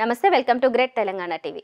నమస్తే welcome to great Telangana TV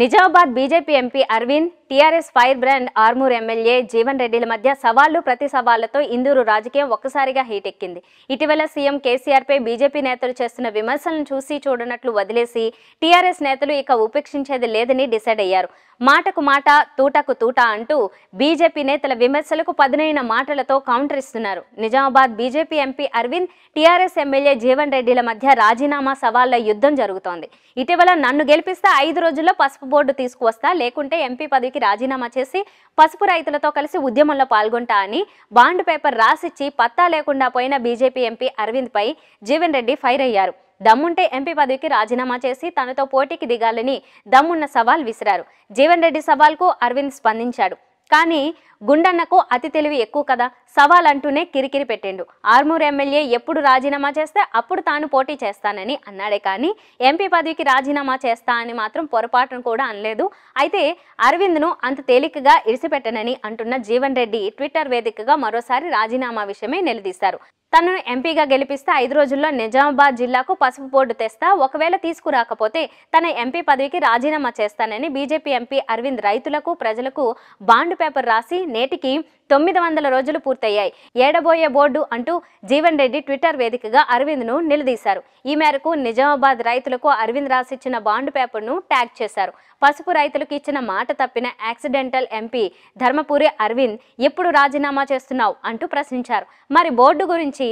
Nizamabad BJP MP Arvind TRS fire brand Armoor MLA Jeevan రెడ్డిల మధ్య సవాళ్లు ప్రతి సవాళ్లతో ఇందూరు రాజకీయం ఒక్కసారిగా హీటెక్కింది ఇటీవల సీఎం కేసీఆర్పై బీజేపీ నేతలు చేస్తున్న విమర్శలను చూసి చూడనట్లు వదిలేసి టీఆర్ఎస్ నేతలు ఇక ఉపేక్షించేది లేదని డిసైడ్ అయ్యారు మాటకు మాట తూటకు తూట అంటూ బీజేపీ నేతల విమర్శలకు పదునైన మాటలతో కౌంటర్ ఇస్తున్నారు Nizamabad BJP MP Arvind TRS MLA Jeevan రెడ్డిల మధ్య రాజీనామా సవాళ్ల యుద్ధం జరుగుతోంది ఇటీవల నన్ను గెలిపిస్తే ఐదు రోజుల్లో పసుపు బోర్డు తీసుకువస్తా లేకుంటే ఎంపీ పదవికి రాజీనామా చేసి పసుపు రైతులతో కలిసి ఉద్యమంలో పాల్గొంటా అని బాండ్ పేపర్ రాసిచ్చి పత్తా లేకుండా పోయిన బీజేపీ ఎంపీ అరవింద్పై జీవన్ రెడ్డి ఫైర్ అయ్యారు దమ్ముంటే ఎంపీ పదవికి రాజీనామా చేసి తనతో పోటీకి దిగాలని దమ్మున్న సవాల్ విసిరారు జీవన్ రెడ్డి సవాల్కు అరవింద్ స్పందించాడు కానీ గుండన్నకు అతి తెలివి ఎక్కువ కదా సవాల్ అంటూనే కిరికిరి పెట్టిండు ఆర్మూర్ ఎమ్మెల్యే ఎప్పుడు రాజీనామా చేస్తే అప్పుడు తాను పోటీ చేస్తానని అన్నాడే కానీ ఎంపీ పదవికి రాజీనామా చేస్తా అని మాత్రం పొరపాటును కూడా అనలేదు అయితే అరవింద్ను అంత తేలికగా ఇరిసిపెట్టనని అంటున్న జీవన్ రెడ్డి ట్విట్టర్ వేదికగా మరోసారి రాజీనామా విషయమే నిలదీశారు తనను ఎంపీగా గెలిపిస్తే ఐదు రోజుల్లో నిజామాబాద్ జిల్లాకు పసుపు బోర్డు తెస్తా ఒకవేళ తీసుకురాకపోతే తన ఎంపీ పదవికి రాజీనామా చేస్తానని బీజేపీ ఎంపీ అరవింద్ రైతులకు ప్రజలకు బాండ్ పేపర్ రాసి నేటికి తొమ్మిది వందల రోజులు పూర్తయ్యాయి ఏడబోయే బోర్డు అంటూ జీవన్ రెడ్డి ట్విట్టర్ వేదికగా అరవింద్ను నిలదీశారు ఈ మేరకు నిజామాబాద్ రైతులకు అరవింద్ రాసిచ్చిన బాండ్ పేపర్ను ట్యాగ్ చేశారు పసుపు రైతులకు ఇచ్చిన మాట తప్పిన యాక్సిడెంటల్ ఎంపీ ధర్మపురి అరవింద్ ఎప్పుడు రాజీనామా చేస్తున్నావు అంటూ ప్రశ్నించారు మరి బోర్డు గురించి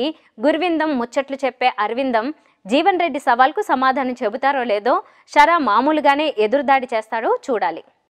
గురువిందం ముచ్చట్లు చెప్పే అరవిందం జీవన్ రెడ్డి సవాల్కు సమాధానం చెబుతారో లేదో షరా మామూలుగానే ఎదురుదాడి చేస్తాడో చూడాలి